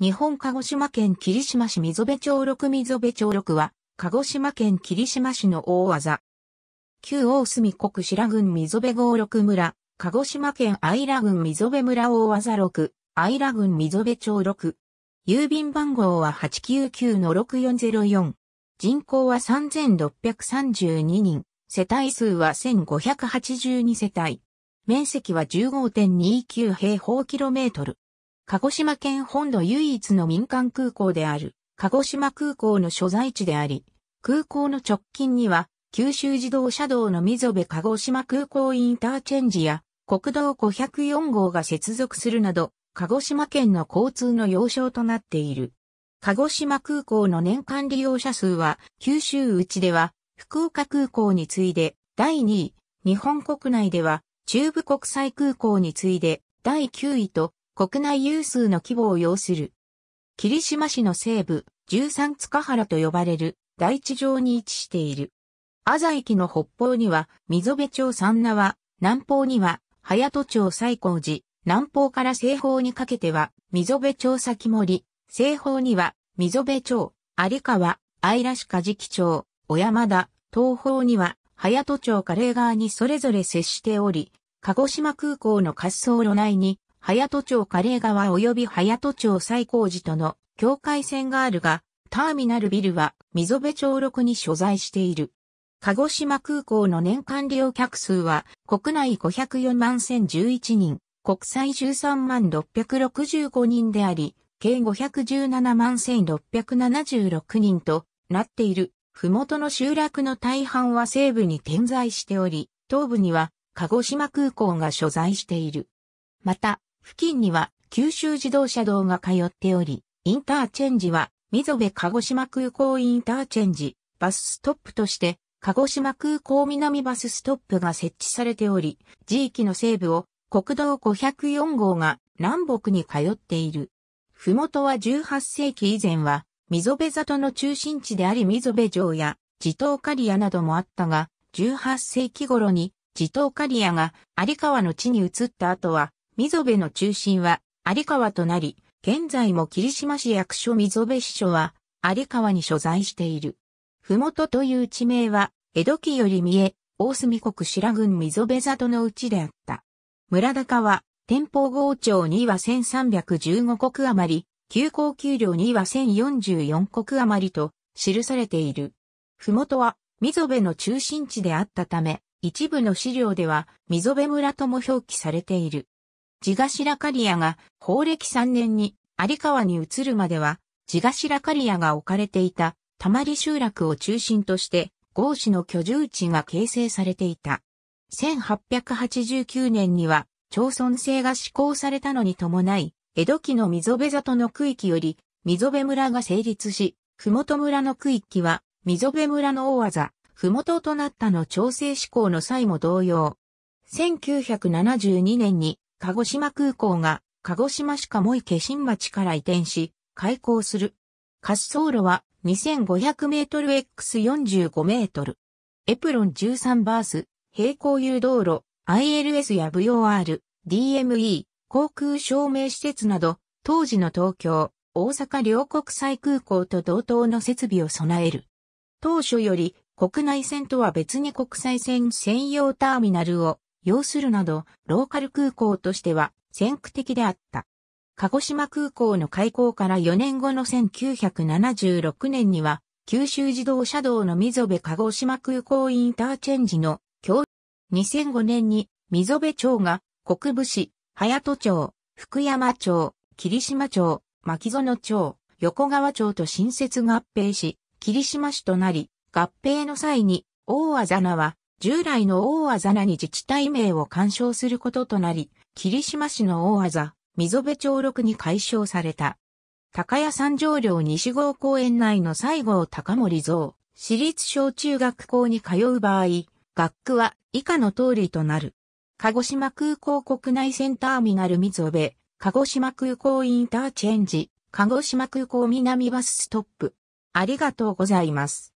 日本鹿児島県霧島市溝部町六溝部町六は、鹿児島県霧島市の大技。旧大隅国白郡溝部郷六村、鹿児島県愛良郡溝部村大技六、愛良郡溝部町六。郵便番号は899-6404。人口は3632人。世帯数は1582世帯。面積は15.29平方キロメートル。鹿児島県本土唯一の民間空港である、鹿児島空港の所在地であり、空港の直近には、九州自動車道の溝部鹿児島空港インターチェンジや、国道504号が接続するなど、鹿児島県の交通の要衝となっている。鹿児島空港の年間利用者数は、九州内では、福岡空港に次いで、第2位、日本国内では、中部国際空港に次いで、第9位と、国内有数の規模を要する。霧島市の西部、十三塚原と呼ばれる大地上に位置している。阿佐駅の北方には、溝部町三縄、南方には、早戸町西高寺、南方から西方にかけては、溝部町先森、西方には、溝部町、有川、愛良市梶木町、小山田、東方には、早戸町かレ川にそれぞれ接しており、鹿児島空港の滑走路内に、早戸町カレー川及び早戸町最高寺との境界線があるが、ターミナルビルは溝部町6に所在している。鹿児島空港の年間利用客数は国内504万1011人、国際13万665人であり、計517万1676人となっている。麓の集落の大半は西部に点在しており、東部には鹿児島空港が所在している。また、付近には九州自動車道が通っており、インターチェンジは、溝部鹿児島空港インターチェンジ、バスストップとして、鹿児島空港南バスストップが設置されており、地域の西部を国道504号が南北に通っている。ふもとは18世紀以前は、溝部里の中心地であり溝部城や、地頭刈アなどもあったが、18世紀頃に地頭刈アが有川の地に移った後は、溝辺の中心は有川となり、現在も霧島市役所溝辺支所は有川に所在している。ふもとという地名は、江戸期より見え、大隅国白郡溝辺里のうちであった。村高は、天保郷町には1315国余り、急行給料には1044国余りと記されている。ふもとは、溝辺の中心地であったため、一部の資料では、溝辺村とも表記されている。地頭刈屋が法暦3年に有川に移るまでは、地頭刈屋が置かれていた、溜まり集落を中心として、豪氏の居住地が形成されていた。1889年には、町村制が施行されたのに伴い、江戸期の溝辺里の区域より、溝辺村が成立し、麓村の区域は、溝辺村の大技、麓となったの調整施行の際も同様。1972年に鹿児島空港が鹿児島市鴨池新町から移転し、開港する。滑走路は2 5 0 0ル x 4 5メートル。エプロン13バース、平行誘導路、ILS や VOR、DME、航空証明施設など、当時の東京、大阪両国際空港と同等の設備を備える。当初より国内線とは別に国際線専用ターミナルを要するなど、ローカル空港としては先駆的であった。鹿児島空港の開港から4年後の1976年には、九州自動車道の溝部鹿児島空港インターチェンジの共2005年に溝部町が国部市、早戸町、福山町、霧島町、牧園町、横川町と新設合併し、霧島市となり、合併の際に、大あざなは従来の大あざなに自治体名を干渉することとなり、霧島市の大あざ、溝部町6に解消された。高屋三条領西郷公園内の西郷高森像、私立小中学校に通う場合、学区は以下の通りとなる。鹿児島空港国内線ターミナル溝部、鹿児島空港インターチェンジ、鹿児島空港南バスストップ。ありがとうございます。